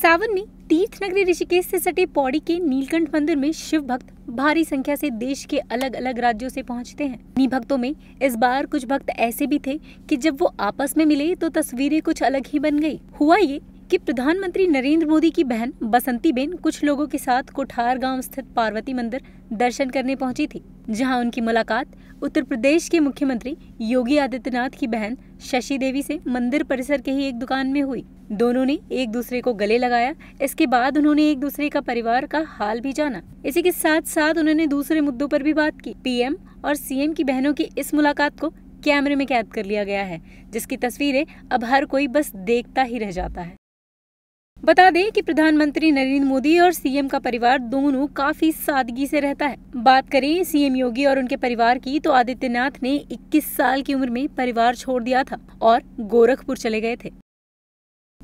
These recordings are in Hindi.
सावन में तीर्थ नगरी ऋषिकेश से सटे पौड़ी के नीलकंठ मंदिर में शिव भक्त भारी संख्या से देश के अलग अलग राज्यों से पहुंचते हैं इन्हीं भक्तों में इस बार कुछ भक्त ऐसे भी थे कि जब वो आपस में मिले तो तस्वीरें कुछ अलग ही बन गई हुआ ये कि प्रधानमंत्री नरेंद्र मोदी की बहन बसंती बेन कुछ लोगों के साथ कोठार गांव स्थित पार्वती मंदिर दर्शन करने पहुंची थी जहां उनकी मुलाकात उत्तर प्रदेश के मुख्यमंत्री योगी आदित्यनाथ की बहन शशि देवी से मंदिर परिसर के ही एक दुकान में हुई दोनों ने एक दूसरे को गले लगाया इसके बाद उन्होंने एक दूसरे का परिवार का हाल भी जाना इसी के साथ साथ उन्होंने दूसरे मुद्दों पर भी बात की पीएम और सीएम की बहनों की इस मुलाकात को कैमरे में कैद कर लिया गया है जिसकी तस्वीरें अब हर कोई बस देखता ही रह जाता है बता दें कि प्रधानमंत्री नरेंद्र मोदी और सीएम का परिवार दोनों काफी सादगी से रहता है बात करें सीएम योगी और उनके परिवार की तो आदित्यनाथ ने 21 साल की उम्र में परिवार छोड़ दिया था और गोरखपुर चले गए थे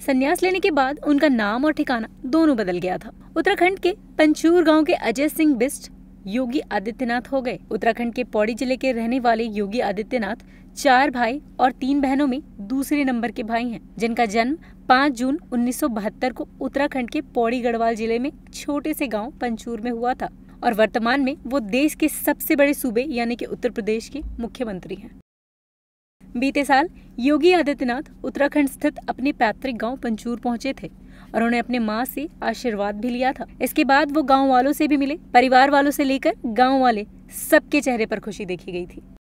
संन्यास लेने के बाद उनका नाम और ठिकाना दोनों बदल गया था उत्तराखंड के पंचूर गांव के अजय सिंह बिस्ट योगी आदित्यनाथ हो गए उत्तराखंड के पौड़ी जिले के रहने वाले योगी आदित्यनाथ चार भाई और तीन बहनों में दूसरे नंबर के भाई हैं जिनका जन्म 5 जून 1972 को उत्तराखंड के पौड़ी गढ़वाल जिले में छोटे से गांव पंचूर में हुआ था और वर्तमान में वो देश के सबसे बड़े सूबे यानी कि उत्तर प्रदेश के मुख्यमंत्री हैं बीते साल योगी आदित्यनाथ उत्तराखंड स्थित अपने पैतृक गांव पंचूर पहुंचे थे और उन्हें अपने माँ से आशीर्वाद भी लिया था इसके बाद वो गांव वालों से भी मिले परिवार वालों से लेकर गांव वाले सबके चेहरे पर खुशी देखी गई थी